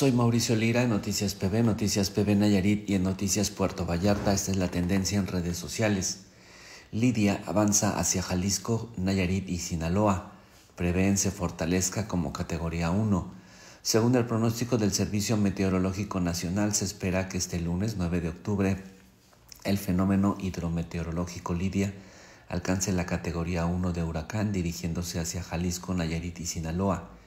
Soy Mauricio Lira en Noticias PB, Noticias PB Nayarit y en Noticias Puerto Vallarta. Esta es la tendencia en redes sociales. Lidia avanza hacia Jalisco, Nayarit y Sinaloa. Prevén se fortalezca como categoría 1. Según el pronóstico del Servicio Meteorológico Nacional, se espera que este lunes 9 de octubre el fenómeno hidrometeorológico Lidia alcance la categoría 1 de huracán dirigiéndose hacia Jalisco, Nayarit y Sinaloa.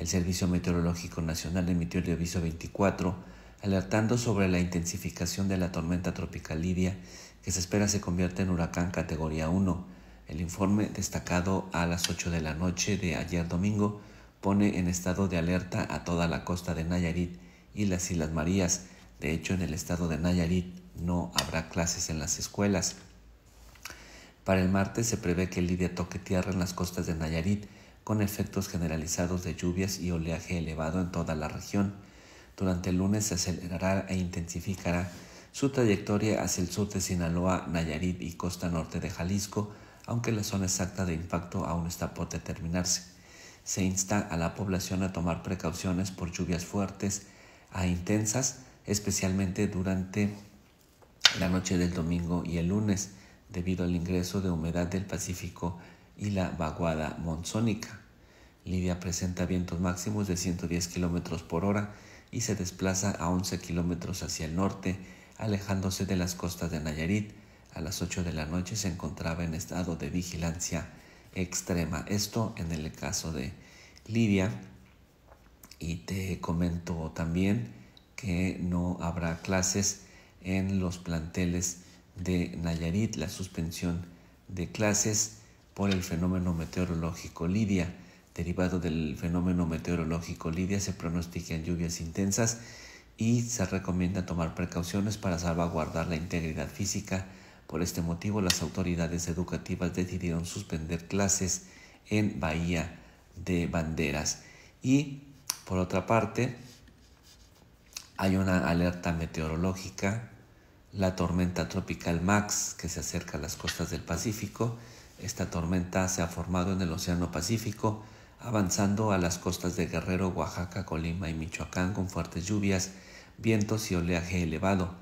El Servicio Meteorológico Nacional emitió el aviso 24 alertando sobre la intensificación de la tormenta tropical Lidia que se espera se convierta en huracán categoría 1. El informe destacado a las 8 de la noche de ayer domingo pone en estado de alerta a toda la costa de Nayarit y las Islas Marías. De hecho, en el estado de Nayarit no habrá clases en las escuelas. Para el martes se prevé que Lidia toque tierra en las costas de Nayarit con efectos generalizados de lluvias y oleaje elevado en toda la región. Durante el lunes se acelerará e intensificará su trayectoria hacia el sur de Sinaloa, Nayarit y costa norte de Jalisco, aunque la zona exacta de impacto aún está por determinarse. Se insta a la población a tomar precauciones por lluvias fuertes e intensas, especialmente durante la noche del domingo y el lunes, debido al ingreso de humedad del Pacífico y la vaguada monzónica. Lidia presenta vientos máximos de 110 km por hora y se desplaza a 11 kilómetros hacia el norte, alejándose de las costas de Nayarit. A las 8 de la noche se encontraba en estado de vigilancia extrema. Esto en el caso de Lidia. Y te comento también que no habrá clases en los planteles de Nayarit, la suspensión de clases por el fenómeno meteorológico Lidia. Derivado del fenómeno meteorológico Lidia se pronostican lluvias intensas y se recomienda tomar precauciones para salvaguardar la integridad física. Por este motivo, las autoridades educativas decidieron suspender clases en Bahía de Banderas. Y por otra parte, hay una alerta meteorológica, la tormenta tropical Max que se acerca a las costas del Pacífico. Esta tormenta se ha formado en el Océano Pacífico avanzando a las costas de Guerrero, Oaxaca, Colima y Michoacán con fuertes lluvias, vientos y oleaje elevado.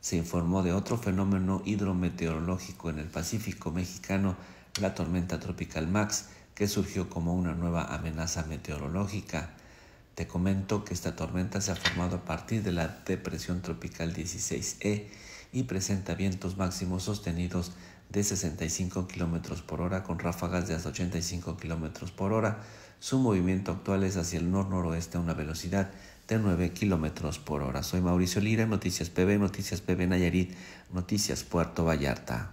Se informó de otro fenómeno hidrometeorológico en el Pacífico mexicano, la tormenta tropical Max, que surgió como una nueva amenaza meteorológica. Te comento que esta tormenta se ha formado a partir de la depresión tropical 16E y presenta vientos máximos sostenidos de 65 kilómetros por hora con ráfagas de hasta 85 kilómetros por hora. Su movimiento actual es hacia el nor-noroeste a una velocidad de 9 kilómetros por hora. Soy Mauricio Lira, Noticias PB, Noticias PB Nayarit, Noticias Puerto Vallarta.